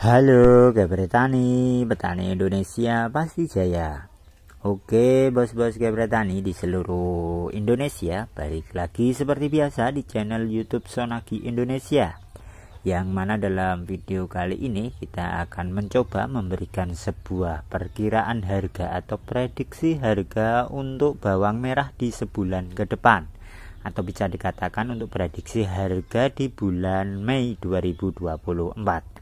Halo Gabretani, petani Indonesia pasti jaya. Oke, bos-bos Gabretani di seluruh Indonesia, balik lagi seperti biasa di channel YouTube Sonagi Indonesia. Yang mana dalam video kali ini kita akan mencoba memberikan sebuah perkiraan harga atau prediksi harga untuk bawang merah di sebulan ke depan atau bisa dikatakan untuk prediksi harga di bulan Mei 2024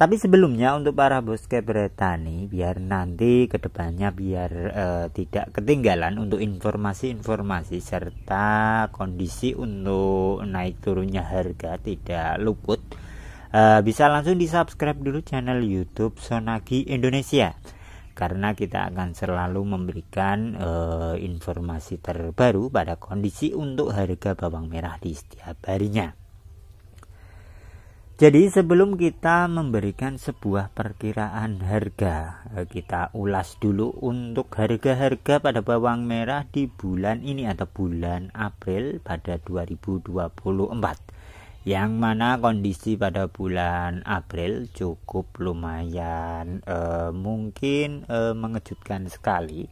tapi sebelumnya untuk para bos bertani biar nanti kedepannya biar e, tidak ketinggalan untuk informasi-informasi serta kondisi untuk naik turunnya harga tidak luput e, bisa langsung di subscribe dulu channel YouTube Sonagi Indonesia karena kita akan selalu memberikan e, informasi terbaru pada kondisi untuk harga bawang merah di setiap harinya. Jadi sebelum kita memberikan sebuah perkiraan harga, eh, kita ulas dulu untuk harga-harga pada bawang merah di bulan ini atau bulan April pada 2024. Yang mana kondisi pada bulan April cukup lumayan eh, mungkin eh, mengejutkan sekali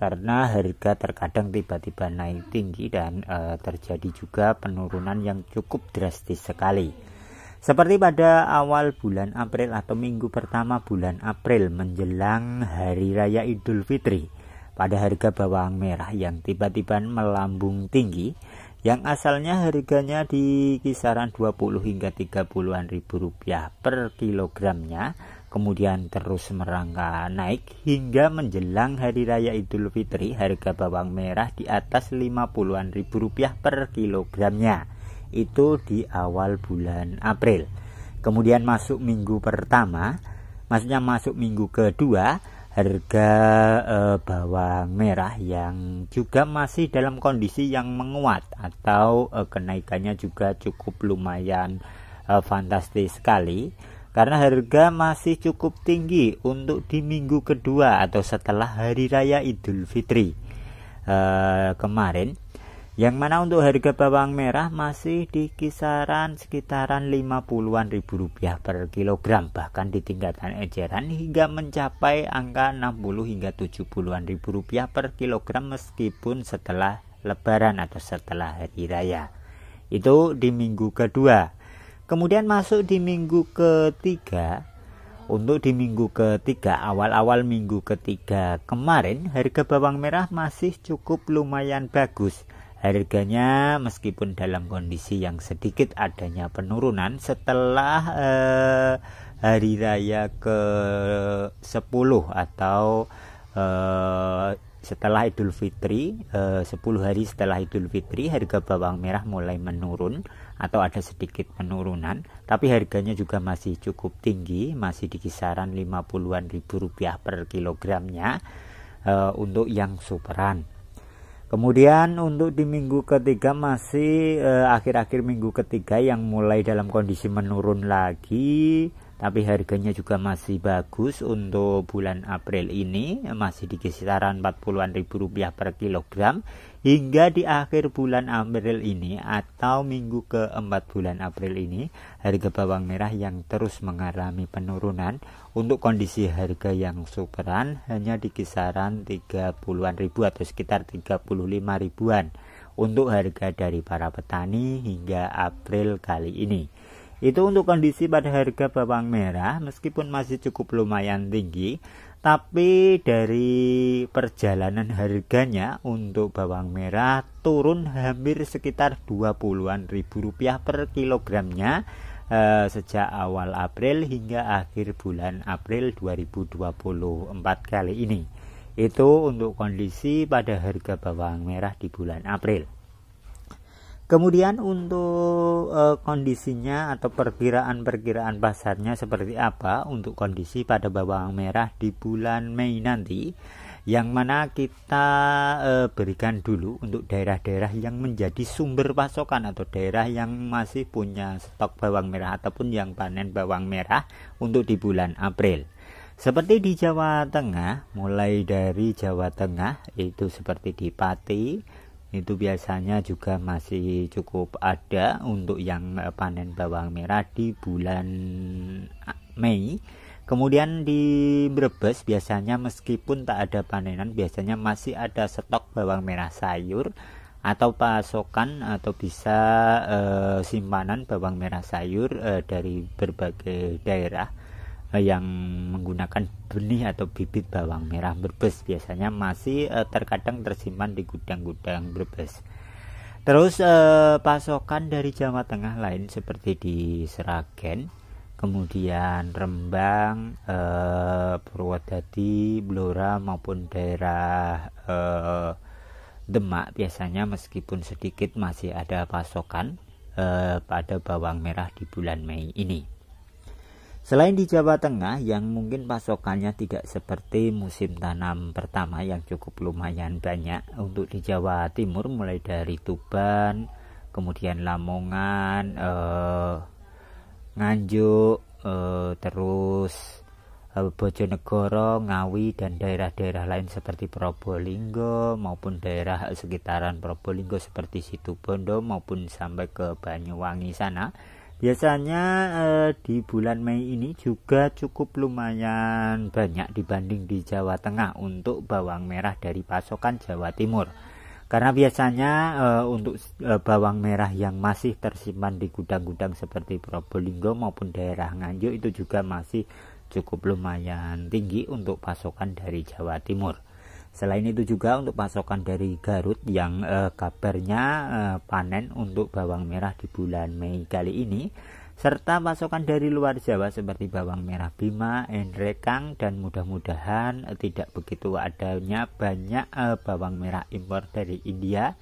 karena harga terkadang tiba-tiba naik tinggi dan e, terjadi juga penurunan yang cukup drastis sekali. Seperti pada awal bulan April atau minggu pertama bulan April menjelang Hari Raya Idul Fitri, pada harga bawang merah yang tiba-tiba melambung tinggi yang asalnya harganya di kisaran 20 hingga 30-an ribu rupiah per kilogramnya kemudian terus merangka naik hingga menjelang hari raya idul fitri harga bawang merah di atas 50-an ribu rupiah per kilogramnya itu di awal bulan April. Kemudian masuk minggu pertama, maksudnya masuk minggu kedua, harga eh, bawang merah yang juga masih dalam kondisi yang menguat atau eh, kenaikannya juga cukup lumayan eh, fantastis sekali karena harga masih cukup tinggi untuk di minggu kedua atau setelah hari raya Idul Fitri. Eh, kemarin yang mana untuk harga bawang merah masih di kisaran sekitaran 50-an ribu rupiah per kilogram bahkan di tingkatan eceran hingga mencapai angka 60 hingga 70-an ribu rupiah per kilogram meskipun setelah lebaran atau setelah hari raya itu di minggu kedua kemudian masuk di minggu ketiga untuk di minggu ketiga awal-awal minggu ketiga kemarin harga bawang merah masih cukup lumayan bagus Harganya meskipun dalam kondisi yang sedikit adanya penurunan setelah eh, hari raya ke-10 atau eh, setelah Idul Fitri eh, 10 hari setelah Idul Fitri harga bawang merah mulai menurun atau ada sedikit penurunan tapi harganya juga masih cukup tinggi masih di kisaran 50-an ribu rupiah per kilogramnya eh, untuk yang superan Kemudian untuk di minggu ketiga masih eh, akhir-akhir eh, minggu ketiga yang mulai dalam kondisi menurun lagi tapi harganya juga masih bagus untuk bulan April ini masih di kisaran 40-an ribu rupiah per kilogram hingga di akhir bulan April ini atau minggu keempat bulan April ini harga bawang merah yang terus mengalami penurunan untuk kondisi harga yang superan hanya di kisaran 30-an ribu atau sekitar 35 ribuan untuk harga dari para petani hingga April kali ini. Itu untuk kondisi pada harga bawang merah meskipun masih cukup lumayan tinggi, tapi dari perjalanan harganya untuk bawang merah turun hampir sekitar 20-an ribu rupiah per kilogramnya eh, sejak awal April hingga akhir bulan April 2024 kali ini. Itu untuk kondisi pada harga bawang merah di bulan April. Kemudian untuk e, kondisinya atau perkiraan-perkiraan pasarnya seperti apa untuk kondisi pada bawang merah di bulan Mei nanti yang mana kita e, berikan dulu untuk daerah-daerah yang menjadi sumber pasokan atau daerah yang masih punya stok bawang merah ataupun yang panen bawang merah untuk di bulan April. Seperti di Jawa Tengah, mulai dari Jawa Tengah itu seperti di Pati, itu biasanya juga masih cukup ada untuk yang eh, panen bawang merah di bulan ah, Mei. Kemudian di Brebes biasanya meskipun tak ada panenan biasanya masih ada stok bawang merah sayur atau pasokan atau bisa e, simpanan bawang merah sayur e, dari berbagai daerah Eh, yang menggunakan benih atau bibit bawang merah berbes biasanya masih uh, terkadang tersimpan di gudang-gudang berbes. Terus uh, pasokan dari Jawa Tengah lain seperti di Seragen, kemudian Rembang, uh, Purwodadi, Blora maupun daerah uh, Demak biasanya meskipun sedikit masih ada pasokan uh, pada bawang merah di bulan Mei ini. Selain di Jawa Tengah yang mungkin pasokannya tidak seperti musim tanam pertama yang cukup lumayan banyak untuk di Jawa Timur mulai dari Tuban, kemudian Lamongan, eh, Nganjuk, eh, terus eh, Bojonegoro, Ngawi dan daerah-daerah lain seperti Probolinggo maupun daerah sekitaran Probolinggo seperti Situbondo maupun sampai ke Banyuwangi sana biasanya eh, di bulan Mei ini juga cukup lumayan banyak dibanding di Jawa Tengah untuk bawang merah dari pasokan Jawa Timur karena biasanya uh, untuk uh, bawang merah yang masih tersimpan di gudang-gudang seperti Probolinggo maupun daerah Nganjuk itu juga masih cukup lumayan tinggi untuk pasokan dari Jawa Timur. Selain itu juga untuk pasokan dari Garut yang eh, kabarnya eh, panen untuk bawang merah di bulan Mei kali ini serta pasokan dari luar Jawa seperti bawang merah Bima, Endrekang dan mudah-mudahan tidak begitu adanya banyak eh, bawang merah impor dari India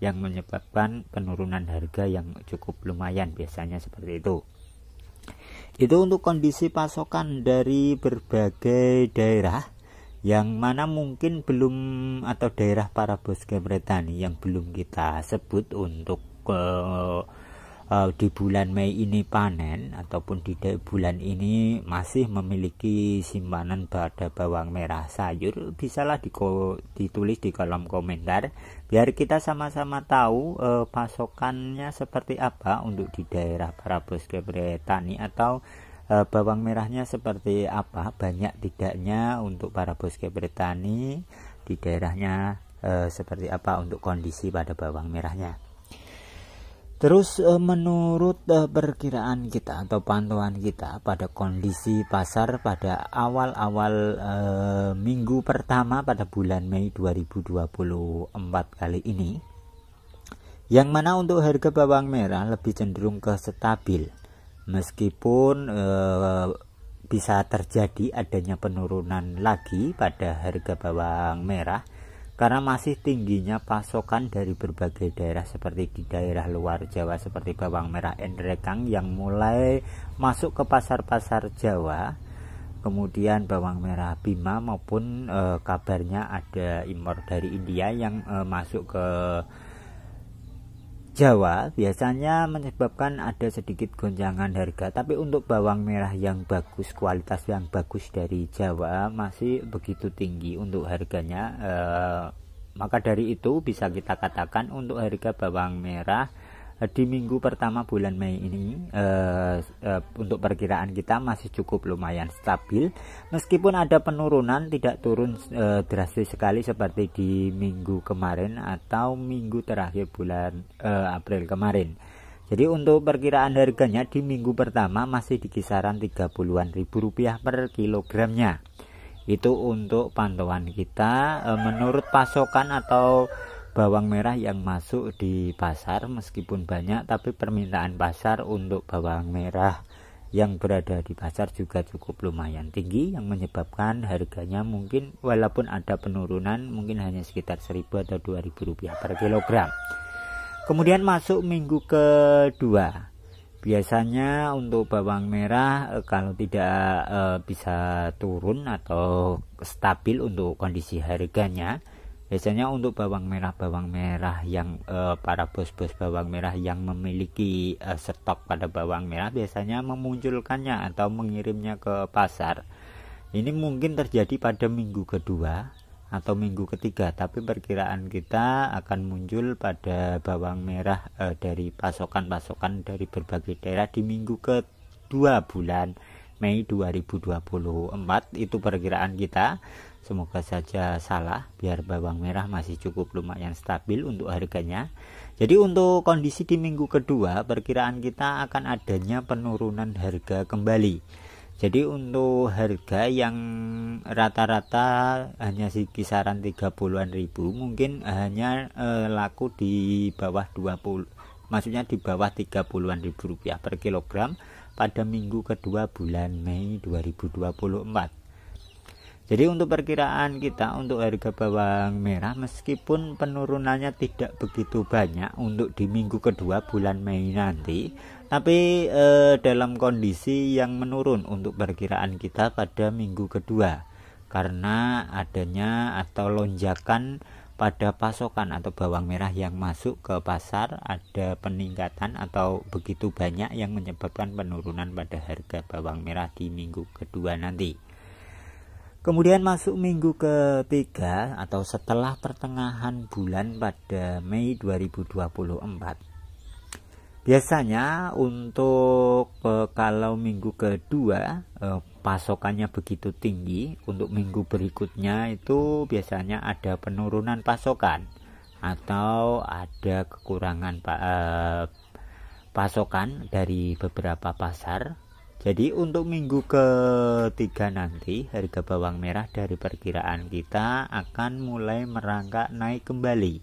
yang menyebabkan penurunan harga yang cukup lumayan biasanya seperti itu. Itu untuk kondisi pasokan dari berbagai daerah yang mana mungkin belum atau daerah para bosque bretani yang belum kita sebut untuk uh, uh, di bulan Mei ini panen ataupun di bulan ini masih memiliki simpanan pada bawang merah sayur bisalah ditulis di kolom komentar biar kita sama-sama tahu uh, pasokannya seperti apa untuk di daerah para bosque bretani atau E, bawang merahnya seperti apa banyak tidaknya untuk para boske bertani di daerahnya e, seperti apa untuk kondisi pada bawang merahnya Terus e, menurut e, perkiraan kita atau pantauan kita pada kondisi pasar pada awal-awal e, minggu pertama pada bulan Mei 2024 kali ini yang mana untuk harga bawang merah lebih cenderung ke stabil meskipun eh, bisa terjadi adanya penurunan lagi pada harga bawang merah karena masih tingginya pasokan dari berbagai daerah seperti di daerah luar Jawa seperti bawang merah endrekang yang mulai masuk ke pasar-pasar Jawa kemudian bawang merah bima maupun e, kabarnya ada impor dari India yang e, masuk ke Jawa biasanya menyebabkan ada sedikit gonjangan harga tapi untuk bawang merah yang bagus kualitas yang bagus dari Jawa masih begitu tinggi untuk harganya E, maka dari itu bisa kita katakan untuk harga bawang merah di minggu pertama bulan Mei ini uh, uh, untuk perkiraan kita masih cukup lumayan stabil meskipun ada penurunan tidak turun uh, drastis sekali seperti di minggu kemarin atau minggu terakhir bulan April kemarin jadi untuk perkiraan harganya di minggu pertama masih di kisaran 30-an ribu rupiah per kilogramnya itu untuk pantauan kita menurut pasokan atau bawang merah yang masuk di pasar meskipun banyak tapi permintaan pasar untuk bawang merah yang berada di pasar juga cukup lumayan tinggi yang menyebabkan harganya mungkin walaupun ada penurunan mungkin hanya sekitar 1000 atau 2000 rupiah per kilogram kemudian masuk minggu kedua biasanya untuk bawang merah eh, kalau tidak eh, bisa turun atau stabil untuk kondisi harganya biasanya untuk bawang merah bawang merah yang uh, para bos-bos bawang merah yang memiliki uh, stok pada bawang merah biasanya memunculkannya atau mengirimnya ke pasar ini mungkin terjadi pada minggu kedua atau minggu ketiga tapi perkiraan kita akan muncul pada bawang merah uh, dari pasokan-pasokan dari berbagai daerah di minggu kedua bulan Mei 2024 itu perkiraan kita Semoga saja salah biar bawang merah masih cukup lumayan stabil untuk harganya. Jadi untuk kondisi di minggu kedua perkiraan kita akan adanya penurunan harga kembali. Jadi untuk harga yang rata-rata hanya di kisaran 30-an ribu mungkin hanya eh, laku di bawah 20 maksudnya di bawah 30-an ribu rupiah per kilogram pada minggu kedua bulan Mei 2024. Jadi untuk perkiraan kita untuk harga bawang merah meskipun penurunannya tidak begitu banyak untuk di minggu kedua bulan Mei nanti, tapi eh, dalam kondisi yang menurun untuk perkiraan kita pada minggu kedua karena adanya atau lonjakan pada pasokan atau bawang merah yang masuk ke pasar ada peningkatan atau begitu banyak yang menyebabkan penurunan pada harga bawang merah di minggu kedua nanti. Kemudian masuk minggu ketiga atau setelah pertengahan bulan pada Mei 2024. Biasanya untuk eh, kalau minggu kedua eh, pasokannya begitu tinggi, untuk minggu berikutnya itu biasanya ada penurunan pasokan atau ada kekurangan eh, pasokan dari beberapa pasar jadi untuk minggu ketiga nanti harga bawang merah dari perkiraan kita akan mulai merangkak naik kembali.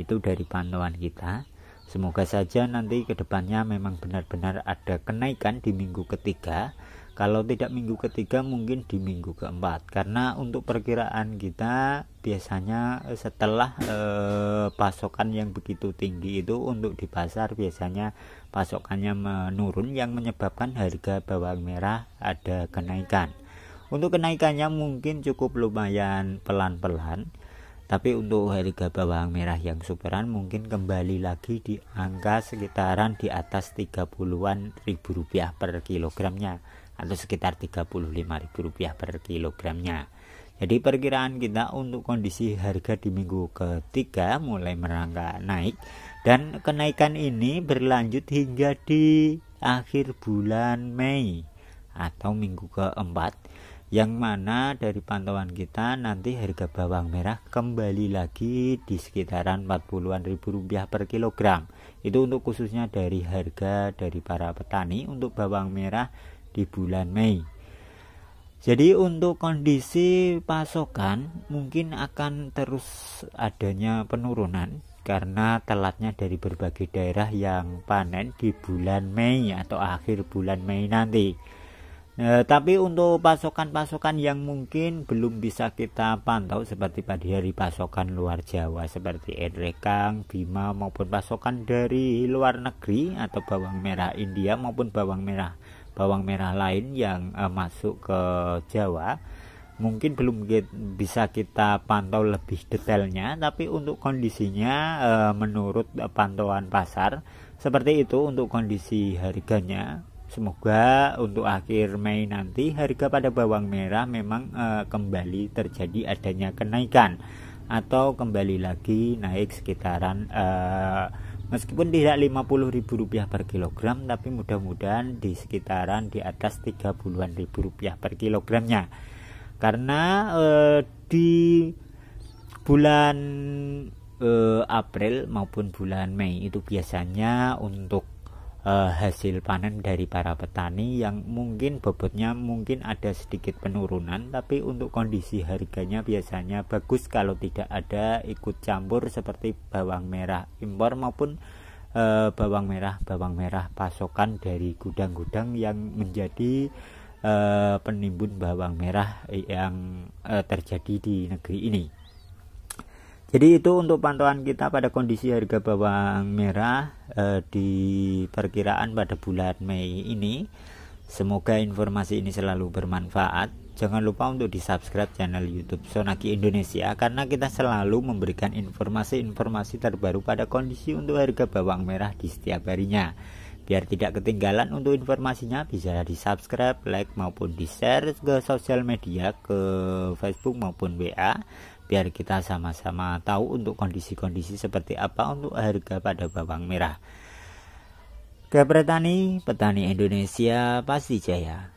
Itu dari pantauan kita. Semoga saja nanti kedepannya memang benar-benar ada kenaikan di minggu ketiga kalau tidak minggu ketiga mungkin di minggu keempat karena untuk perkiraan kita biasanya eh, setelah eh, pasokan yang begitu tinggi itu untuk di pasar biasanya pasokannya menurun yang menyebabkan harga bawang merah ada kenaikan untuk kenaikannya mungkin cukup lumayan pelan-pelan tapi untuk harga bawang merah yang superan mungkin kembali lagi di angka sekitaran di atas 30-an ribu rupiah per kilogramnya atau sekitar Rp35.000 per kilogramnya. Jadi perkiraan kita untuk kondisi harga di minggu ketiga mulai merangkak naik dan kenaikan ini berlanjut hingga di akhir bulan Mei atau minggu keempat yang mana dari pantauan kita nanti harga bawang merah kembali lagi di sekitaran 40-an ribu rupiah per kilogram itu untuk khususnya dari harga dari para petani untuk bawang merah di bulan Mei. Jadi untuk kondisi pasokan mungkin akan terus adanya penurunan karena telatnya dari berbagai daerah yang panen di bulan Mei atau akhir bulan Mei nanti. Nah, tapi untuk pasokan-pasokan yang mungkin belum bisa kita pantau seperti pada hari pasokan luar Jawa seperti Enrekang, Bima maupun pasokan dari luar negeri atau bawang merah India maupun bawang merah bawang merah lain yang uh, masuk ke Jawa mungkin belum bisa kita pantau lebih detailnya tapi untuk kondisinya e, menurut pantauan pasar seperti itu untuk kondisi harganya semoga untuk akhir Mei nanti harga pada bawang merah memang e, kembali terjadi adanya kenaikan atau kembali lagi naik sekitaran e, Meskipun tidak Rp50.000 per kilogram tapi mudah-mudahan di sekitaran di atas 30-an ribu rupiah per kilogramnya. Karena eh, di bulan eh, April maupun bulan Mei itu biasanya untuk uh, hasil panen dari para petani yang mungkin bobotnya mungkin ada sedikit penurunan tapi untuk kondisi harganya biasanya bagus kalau tidak ada ikut campur seperti bawang merah impor maupun uh, bawang merah bawang merah pasokan dari gudang-gudang yang menjadi uh, penimbun bawang merah yang uh, terjadi di negeri ini. Jadi itu untuk pantauan kita pada kondisi harga bawang merah eh, di perkiraan pada bulan Mei ini. Semoga informasi ini selalu bermanfaat. Jangan lupa untuk di-subscribe channel YouTube Sonaki Indonesia karena kita selalu memberikan informasi-informasi terbaru pada kondisi untuk harga bawang merah di setiap harinya. Biar tidak ketinggalan untuk informasinya bisa di-subscribe, like maupun di-share ke sosial media ke Facebook maupun WA biar kita sama-sama tahu untuk kondisi-kondisi seperti apa untuk harga pada bawang merah. Ke petani, petani Indonesia pasti jaya.